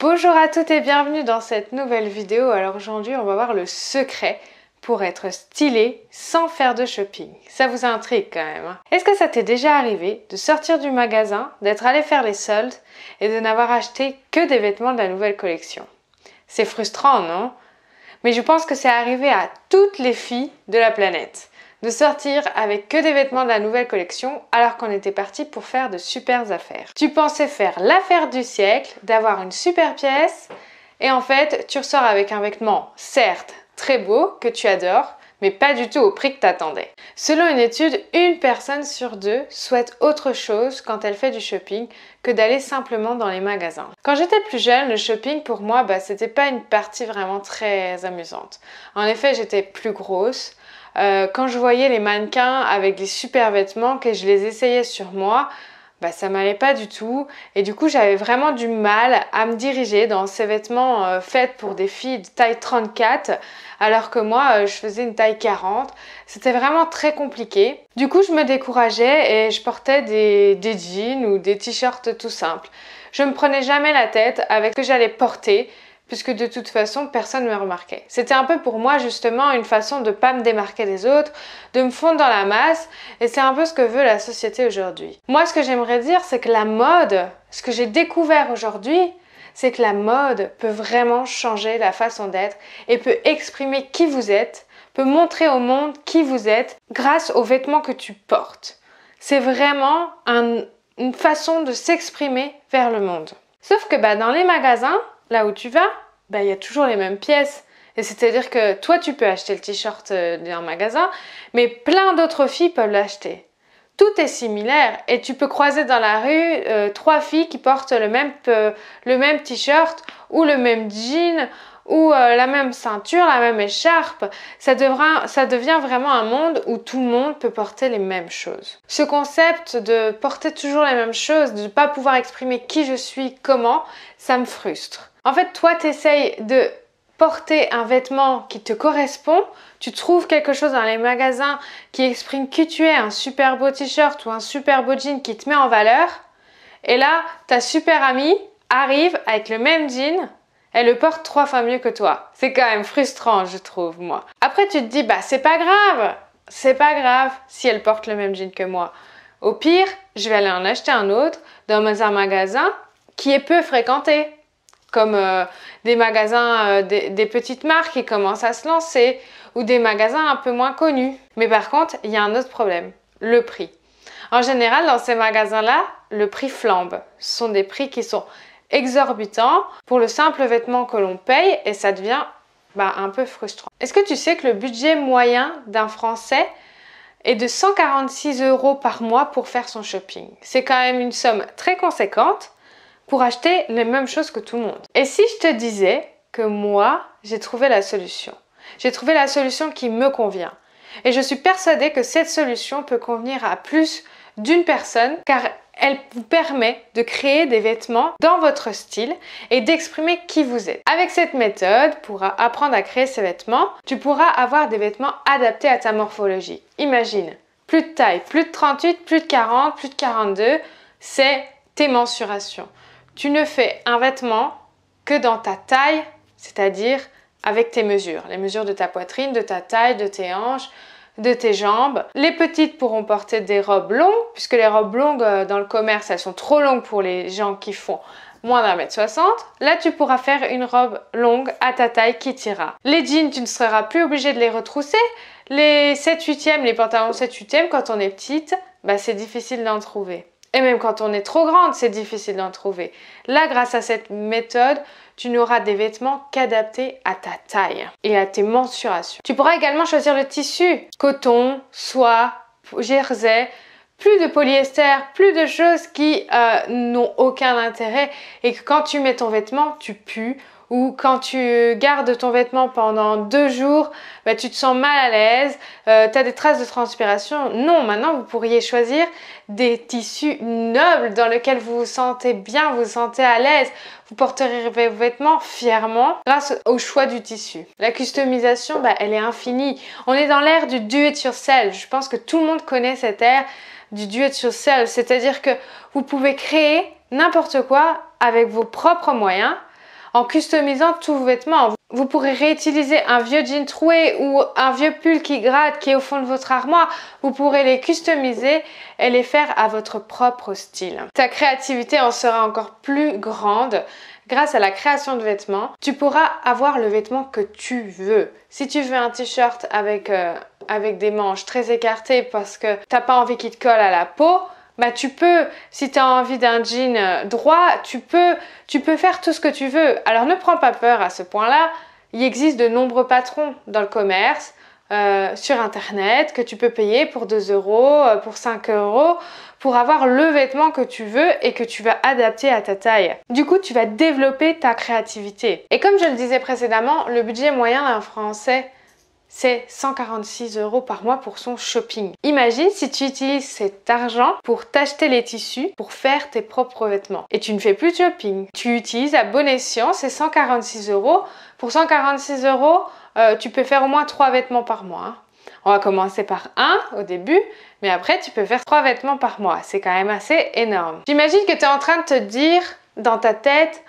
Bonjour à toutes et bienvenue dans cette nouvelle vidéo. Alors aujourd'hui, on va voir le secret pour être stylé sans faire de shopping. Ça vous intrigue quand même. Hein. Est-ce que ça t'est déjà arrivé de sortir du magasin, d'être allé faire les soldes et de n'avoir acheté que des vêtements de la nouvelle collection C'est frustrant, non Mais je pense que c'est arrivé à toutes les filles de la planète de sortir avec que des vêtements de la nouvelle collection alors qu'on était parti pour faire de super affaires. Tu pensais faire l'affaire du siècle, d'avoir une super pièce et en fait tu ressors avec un vêtement certes très beau que tu adores mais pas du tout au prix que t'attendais. Selon une étude, une personne sur deux souhaite autre chose quand elle fait du shopping que d'aller simplement dans les magasins. Quand j'étais plus jeune, le shopping pour moi, bah, c'était pas une partie vraiment très amusante. En effet, j'étais plus grosse, euh, quand je voyais les mannequins avec des super vêtements que je les essayais sur moi, bah ça m'allait pas du tout et du coup j'avais vraiment du mal à me diriger dans ces vêtements euh, faits pour des filles de taille 34 alors que moi euh, je faisais une taille 40. C'était vraiment très compliqué. Du coup je me décourageais et je portais des, des jeans ou des t-shirts tout simples. Je me prenais jamais la tête avec ce que j'allais porter puisque de toute façon personne ne me remarquait. C'était un peu pour moi justement une façon de ne pas me démarquer des autres, de me fondre dans la masse, et c'est un peu ce que veut la société aujourd'hui. Moi ce que j'aimerais dire c'est que la mode, ce que j'ai découvert aujourd'hui, c'est que la mode peut vraiment changer la façon d'être et peut exprimer qui vous êtes, peut montrer au monde qui vous êtes grâce aux vêtements que tu portes. C'est vraiment une façon de s'exprimer vers le monde. Sauf que bah, dans les magasins, là où tu vas, bah, il y a toujours les mêmes pièces. Et c'est-à-dire que toi, tu peux acheter le t-shirt euh, d'un magasin, mais plein d'autres filles peuvent l'acheter. Tout est similaire et tu peux croiser dans la rue euh, trois filles qui portent le même, euh, le même t-shirt ou le même jean ou la même ceinture, la même écharpe. Ça, ça devient vraiment un monde où tout le monde peut porter les mêmes choses. Ce concept de porter toujours les mêmes choses, de ne pas pouvoir exprimer qui je suis, comment, ça me frustre. En fait, toi, t'essayes de porter un vêtement qui te correspond, tu trouves quelque chose dans les magasins qui exprime qui tu es, un super beau t-shirt ou un super beau jean qui te met en valeur, et là, ta super amie arrive avec le même jean, elle le porte trois fois mieux que toi. C'est quand même frustrant, je trouve, moi. Après, tu te dis, bah, c'est pas grave, c'est pas grave si elle porte le même jean que moi. Au pire, je vais aller en acheter un autre dans un magasin qui est peu fréquenté comme euh, des magasins, euh, des, petites marques qui commencent à se lancer, ou des magasins un peu moins connus. Mais par contre, il y a un autre problème, le prix. En général, dans ces magasins-là, le prix flambe. Ce sont des prix qui sont exorbitants pour le simple vêtement que l'on paye et ça devient bah, un peu frustrant. Est-ce que tu sais que le budget moyen d'un Français est de 146 euros par mois pour faire son shopping C'est quand même une somme très conséquente pour acheter les mêmes choses que tout le monde. Et si je te disais que moi, j'ai trouvé la solution, j'ai trouvé la solution qui me convient, et je suis persuadée que cette solution peut convenir à plus d'une personne car elle vous permet de créer des vêtements dans votre style et d'exprimer qui vous êtes. Avec cette méthode, pour apprendre à créer ces vêtements, tu pourras avoir des vêtements adaptés à ta morphologie. Imagine, plus de taille, plus de 38, plus de 40, plus de 42, c'est tes mensurations tu ne fais un vêtement que dans ta taille, c'est-à-dire avec tes mesures, les mesures de ta poitrine, de ta taille, de tes hanches, de tes jambes. Les petites pourront porter des robes longues, puisque les robes longues euh, dans le commerce, elles sont trop longues pour les gens qui font moins d'un mètre soixante. Là, tu pourras faire une robe longue à ta taille qui t'ira. Les jeans, tu ne seras plus obligé de les retrousser. Les 7 8 les pantalons 7 8 quand on est petite, bah, c'est difficile d'en trouver. Et même quand on est trop grande, c'est difficile d'en trouver. Là, grâce à cette méthode, tu n'auras des vêtements qu'adaptés à ta taille et à tes mensurations. Tu pourras également choisir le tissu. Coton, soie, jersey, plus de polyester, plus de choses qui euh, n'ont aucun intérêt et que quand tu mets ton vêtement, tu pues ou quand tu gardes ton vêtement pendant deux jours, bah, tu te sens mal à l'aise, euh, tu as des traces de transpiration. Non, maintenant vous pourriez choisir des tissus nobles dans lesquels vous vous sentez bien, vous vous sentez à l'aise. Vous porterez vos vêtements fièrement grâce au choix du tissu. La customisation, bah, elle est infinie. On est dans l'ère du do it yourself. Je pense que tout le monde connaît cette ère du do it yourself, c'est-à-dire que vous pouvez créer n'importe quoi avec vos propres moyens en customisant tous vos vêtements. Vous pourrez réutiliser un vieux jean troué ou un vieux pull qui gratte qui est au fond de votre armoire. Vous pourrez les customiser et les faire à votre propre style. Ta créativité en sera encore plus grande grâce à la création de vêtements. Tu pourras avoir le vêtement que tu veux. Si tu veux un t-shirt avec, euh, avec des manches très écartées parce que t'as pas envie qu'il te colle à la peau, bah tu peux, si tu as envie d'un jean euh, droit, tu peux, tu peux faire tout ce que tu veux. Alors ne prends pas peur à ce point-là. Il existe de nombreux patrons dans le commerce, euh, sur internet, que tu peux payer pour 2 euros, euh, pour 5 euros, pour avoir le vêtement que tu veux et que tu vas adapter à ta taille. Du coup, tu vas développer ta créativité. Et comme je le disais précédemment, le budget moyen d'un Français c'est 146 euros par mois pour son shopping. Imagine si tu utilises cet argent pour t'acheter les tissus, pour faire tes propres vêtements. Et tu ne fais plus de shopping. Tu utilises à bon escient ces 146 euros. Pour 146 euros, euh, tu peux faire au moins 3 vêtements par mois. Hein. On va commencer par un au début, mais après tu peux faire 3 vêtements par mois. C'est quand même assez énorme. J'imagine que tu es en train de te dire dans ta tête,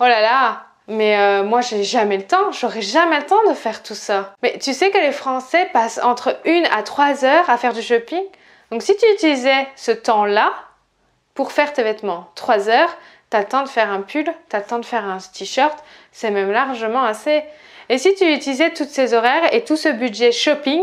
oh là là, mais moi, euh, moi, j'ai jamais le temps. J'aurai jamais le temps de faire tout ça. Mais tu sais que les Français passent entre 1 à 3 heures à faire du shopping. Donc si tu utilisais ce temps-là pour faire tes vêtements, 3 heures, t'as le temps de faire un pull, t'as le temps de faire un t-shirt, c'est même largement assez. Et si tu utilisais toutes ces horaires et tout ce budget shopping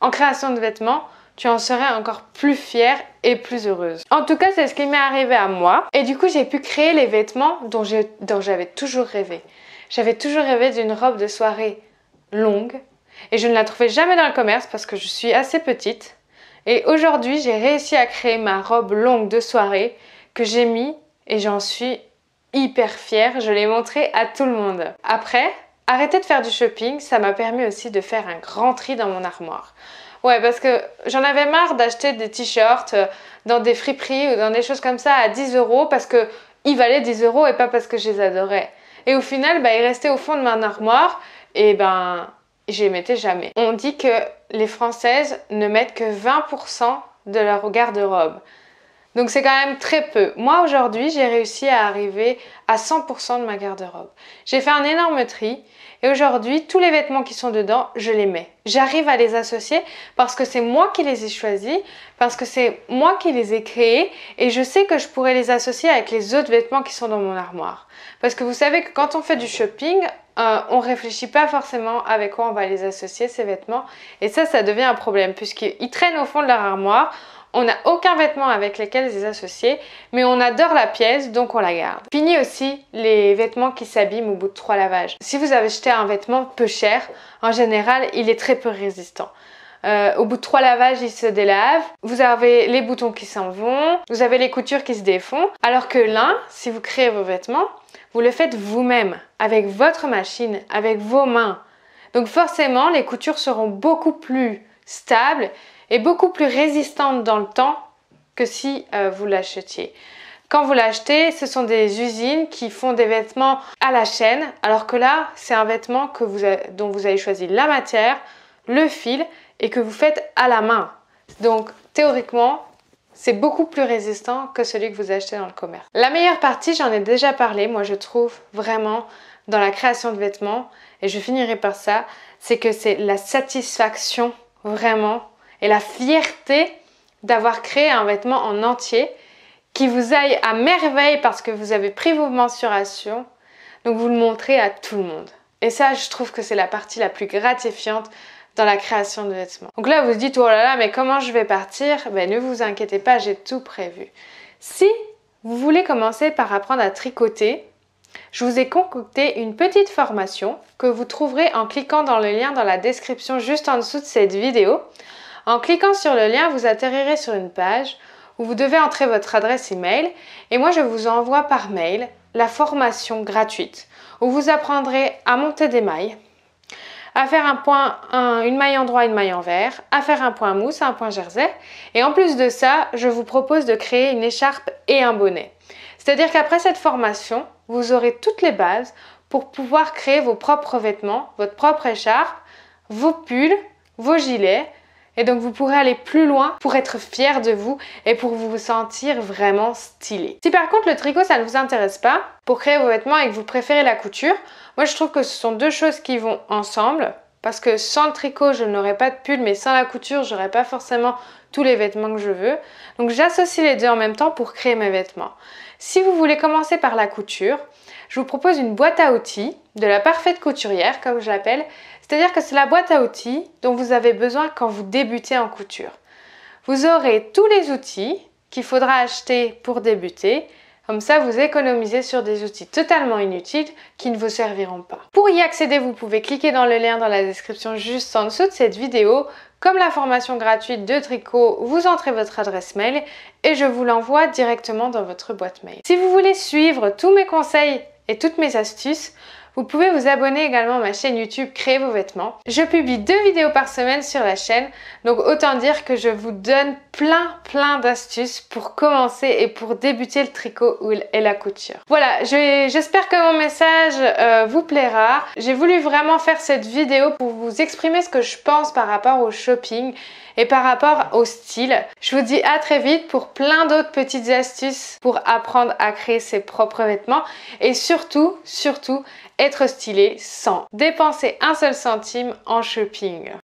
en création de vêtements, tu en serais encore plus fière et plus heureuse. En tout cas, c'est ce qui m'est arrivé à moi. Et du coup, j'ai pu créer les vêtements dont j'avais toujours rêvé. J'avais toujours rêvé d'une robe de soirée longue. Et je ne la trouvais jamais dans le commerce parce que je suis assez petite. Et aujourd'hui, j'ai réussi à créer ma robe longue de soirée que j'ai mis et j'en suis hyper fière. Je l'ai montrée à tout le monde. Après, arrêter de faire du shopping, ça m'a permis aussi de faire un grand tri dans mon armoire. Ouais, parce que j'en avais marre d'acheter des t-shirts euh, dans des friperies ou dans des choses comme ça à 10 euros parce qu'ils valaient 10 euros et pas parce que je les adorais. Et au final, bah, ils restaient au fond de ma armoire et ben, je les mettais jamais. On dit que les Françaises ne mettent que 20% de leur garde-robe. Donc c'est quand même très peu. Moi aujourd'hui, j'ai réussi à arriver à 100% de ma garde-robe. J'ai fait un énorme tri et aujourd'hui, tous les vêtements qui sont dedans, je les mets. J'arrive à les associer parce que c'est moi qui les ai choisis, parce que c'est moi qui les ai créés et je sais que je pourrais les associer avec les autres vêtements qui sont dans mon armoire. Parce que vous savez que quand on fait du shopping, euh, on réfléchit pas forcément avec quoi on va les associer ces vêtements et ça ça devient un problème puisqu'ils traînent au fond de leur armoire on n'a aucun vêtement avec lesquels les associer, mais on adore la pièce, donc on la garde. Fini aussi les vêtements qui s'abîment au bout de trois lavages. Si vous avez acheté un vêtement peu cher, en général, il est très peu résistant. Euh, au bout de trois lavages, il se délave. Vous avez les boutons qui s'en vont. Vous avez les coutures qui se défont. Alors que l'un, si vous créez vos vêtements, vous le faites vous-même, avec votre machine, avec vos mains. Donc forcément, les coutures seront beaucoup plus stables est beaucoup plus résistante dans le temps que si euh, vous l'achetiez. Quand vous l'achetez, ce sont des usines qui font des vêtements à la chaîne, alors que là, c'est un vêtement que dont vous avez choisi la matière, le fil, et que vous faites à la main. Donc théoriquement, c'est beaucoup plus résistant que celui que vous achetez dans le commerce. La meilleure partie, j'en ai déjà parlé, moi je trouve vraiment dans la création de vêtements, et je finirai par ça, c'est que c'est la satisfaction vraiment et la fierté d'avoir créé un vêtement en entier qui vous aille à merveille parce que vous avez pris vos mensurations, donc vous le montrez à tout le monde. Et ça, je trouve que c'est la partie la plus gratifiante dans la création de vêtements. Donc là, vous vous dites, oh là là, mais comment je vais partir ben, ne vous inquiétez pas, j'ai tout prévu. Si vous voulez commencer par apprendre à tricoter, je vous ai concocté une petite formation que vous trouverez en cliquant dans le lien dans la description juste en dessous de cette vidéo. En cliquant sur le lien, vous atterrirez sur une page où vous devez entrer votre adresse email et moi je vous envoie par mail la formation gratuite où vous apprendrez à monter des mailles, à faire un point, une maille en droit, une maille envers, à faire un point mousse, un point jersey et en plus de ça, je vous propose de créer une écharpe et un bonnet. C'est-à-dire qu'après cette formation, vous aurez toutes les bases pour pouvoir créer vos propres vêtements, votre propre écharpe, vos pulls, vos gilets, et donc vous pourrez aller plus loin pour être fier de vous et pour vous sentir vraiment stylé. Si par contre le tricot ça ne vous intéresse pas, pour créer vos vêtements et que vous préférez la couture, moi je trouve que ce sont deux choses qui vont ensemble. Parce que sans le tricot, je n'aurais pas de pull, mais sans la couture, j'aurais pas forcément tous les vêtements que je veux. Donc j'associe les deux en même temps pour créer mes vêtements. Si vous voulez commencer par la couture, je vous propose une boîte à outils de la parfaite couturière, comme je l'appelle. C'est-à-dire que c'est la boîte à outils dont vous avez besoin quand vous débutez en couture. Vous aurez tous les outils qu'il faudra acheter pour débuter. Comme ça, vous économisez sur des outils totalement inutiles qui ne vous serviront pas. Pour y accéder, vous pouvez cliquer dans le lien dans la description juste en dessous de cette vidéo. Comme la formation gratuite de tricot, vous entrez votre adresse mail et je vous l'envoie directement dans votre boîte mail. Si vous voulez suivre tous mes conseils et toutes mes astuces vous pouvez vous abonner également à ma chaîne YouTube Créer vos vêtements. Je publie deux vidéos par semaine sur la chaîne, donc autant dire que je vous donne plein plein d'astuces pour commencer et pour débuter le tricot et la couture. Voilà, j'espère que mon message euh, vous plaira. J'ai voulu vraiment faire cette vidéo pour vous exprimer ce que je pense par rapport au shopping et par rapport au style. Je vous dis à très vite pour plein d'autres petites astuces pour apprendre à créer ses propres vêtements et surtout, surtout, être stylé sans dépenser un seul centime en shopping.